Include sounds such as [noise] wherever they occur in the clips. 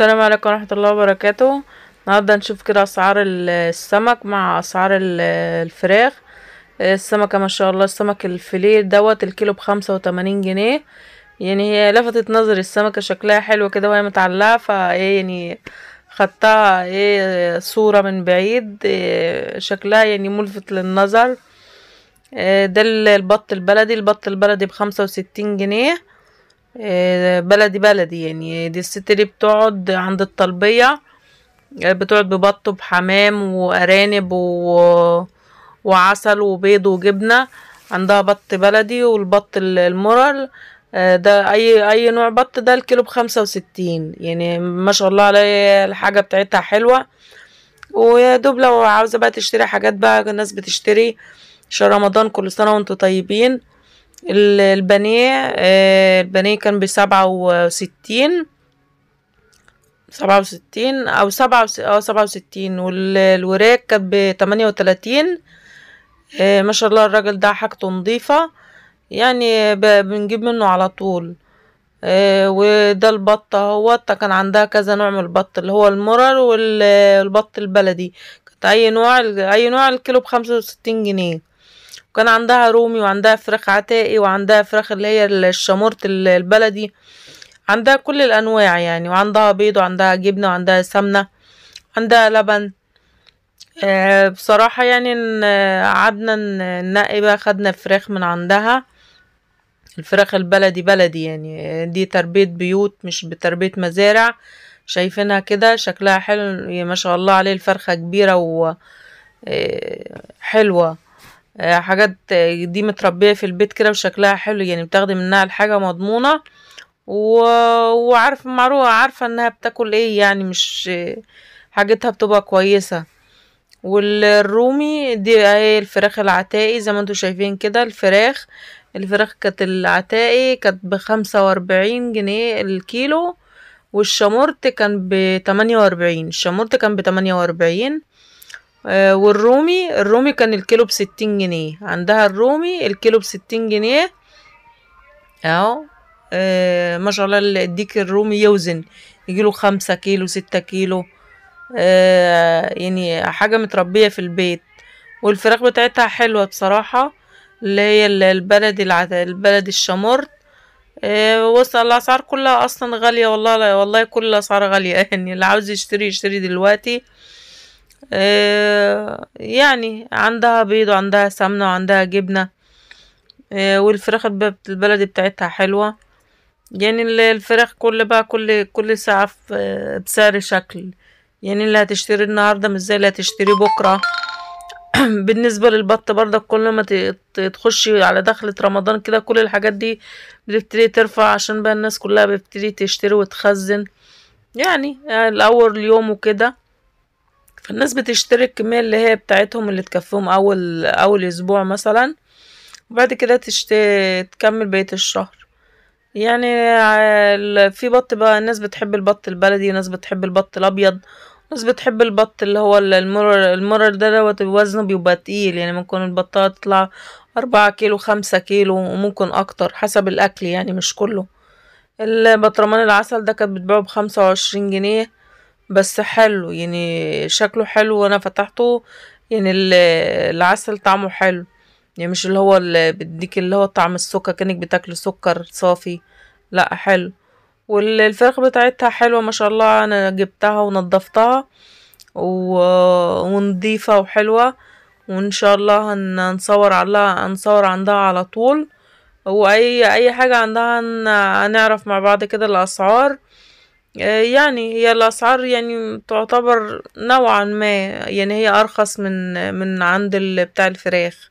السلام عليكم ورحمة الله وبركاته النهاردة نشوف كده أسعار السمك مع أسعار الفراخ السمكة ما شاء الله السمك الفيليه دوت الكيلو بخمسة وتمانين جنيه يعني هي لفتت نظري السمكة شكلها حلو كده وهي متعلقة فايه يعني خدتها ايه صورة من بعيد إيه، شكلها يعني ملفت للنظر إيه، ده البط البلدي البط البلدي بخمسة وستين جنيه آه، بلدي بلدي يعني دي الست دي بتقعد عند الطلبية آه، بتقعد ببط وبحمام وأرانب و... وعسل وبيض وجبنة عندها بط بلدي والبط المرل آه، ده اي اي نوع بط ده الكيلو بخمسة وستين يعني ما شاء الله عليا الحاجة بتاعتها حلوة ويا دوب لو عاوزة بقى تشتري حاجات بقى الناس بتشتري عشان رمضان كل سنة وانتوا طيبين البانيه آه، البانيه كان بسبعة وستين سبعة وستين أو سبعة أو اه سبعة وستين والوراك كانت بتمانية وتلاتين آه، ما شاء الله الراجل ده حاجته نضيفة يعني بنجيب منه على طول آه، وده البط اهوت كان عندها كذا نوع من البط اللي هو المرر والبط البلدي كانت اي نوع اي نوع الكيلو بخمسة وستين جنيه وكان عندها رومي وعندها فراخ عتائي وعندها فراخ اللي هي الشامورت البلدي عندها كل الانواع يعني وعندها بيض وعندها جبنه وعندها سمنه عندها لبن آه، بصراحه يعني قعدنا ننقي بقى خدنا فراخ من عندها الفراخ البلدي بلدي يعني دي تربيه بيوت مش بتربيه مزارع شايفينها كده شكلها حلو ما شاء الله عليه الفرخه كبيره وحلوه آه، آه، حاجات آه، دي متربية في البيت كده وشكلها حلو يعني بتاخدي منها الحاجة مضمونة و... وعارفة معروفة عارفة انها بتاكل ايه يعني مش آه، حاجتها بتبقى كويسة والرومي دي اهي الفراخ العتائي زي ما انتم شايفين كده الفراخ الفراخ كانت العتائي كانت بخمسة واربعين جنيه الكيلو والشامورت كان بتمانية واربعين الشامورت كان بتمانية واربعين آه، والرومي الرومي كان الكيلو بستين جنيه عندها الرومي الكيلو بستين جنيه اهو آه، ما شاء الله الديك الرومي يوزن يجيله خمسة كيلو ستة كيلو آه، يعني حاجة متربية في البيت والفراخ بتاعتها حلوة بصراحة اللي هي البلد العت... البلد الشمرت آه وصل الأسعار كلها أصلا غالية والله والله كل الأسعار غالية [laughs] يعني اللي عاوز يشتري يشتري دلوقتي آه، يعني عندها بيض وعندها سمنة وعندها جبنة آه، والفراخ البلدي بتاعتها حلوة يعني الفراخ كل بقى كل كل ساعة آه، بسعر شكل يعني اللي هتشتري النهاردة مش زي اللي هتشتري بكرة [clears throat] بالنسبة للبط برضك كل ما تخشي على دخلة رمضان كده كل الحاجات دي بتبتدي ترفع عشان بقى الناس كلها بتبتدي تشتري وتخزن يعني الأول اليوم وكده فالناس بتشتري الكمية اللي هي بتاعتهم اللي تكفيهم أول أول أسبوع مثلا وبعد كده تشت... تكمل بقية الشهر يعني في بط بقى ناس بتحب البط البلدي وناس بتحب البط الأبيض ناس بتحب البط اللي هو المرر المرر ده دوت وزنه بيبقى تقيل يعني ممكن البطة تطلع أربعة كيلو خمسة كيلو وممكن أكتر حسب الأكل يعني مش كله البطرمان العسل ده كانت بتبيعه بخمسة وعشرين جنيه بس حلو يعني شكله حلو وانا فتحته يعني العسل طعمه حلو يعني مش اللي هو اللي بيديك اللي هو طعم السكر كانك بتاكل سكر صافي لا حلو والفراخ بتاعتها حلوة ما شاء الله انا جبتها ونضفتها و... ونضيفة وحلوة وان شاء الله هنصور على هنصور عندها على طول واي اي حاجة عندها هنعرف مع بعض كده الاسعار آه، يعني هي الأسعار يعني تعتبر نوعا ما يعني هي أرخص من من عند بتاع الفراخ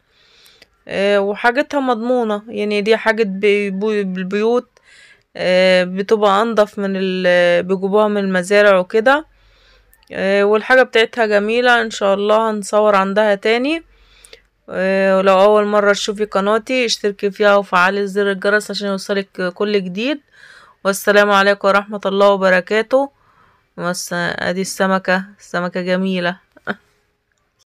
آه، وحاجتها مضمونة يعني دي حاجة بالبيوت آه، بتبقى أنضف من بيجيبوها من المزارع وكده والحاجة بتاعتها جميلة ان شاء الله هنصور عندها تاني ولو أول مرة تشوفي قناتي اشتركي فيها وفعلي زر الجرس عشان يوصلك كل جديد والسلام عليكم ورحمة الله وبركاته ادي السمكة السمكة جميلة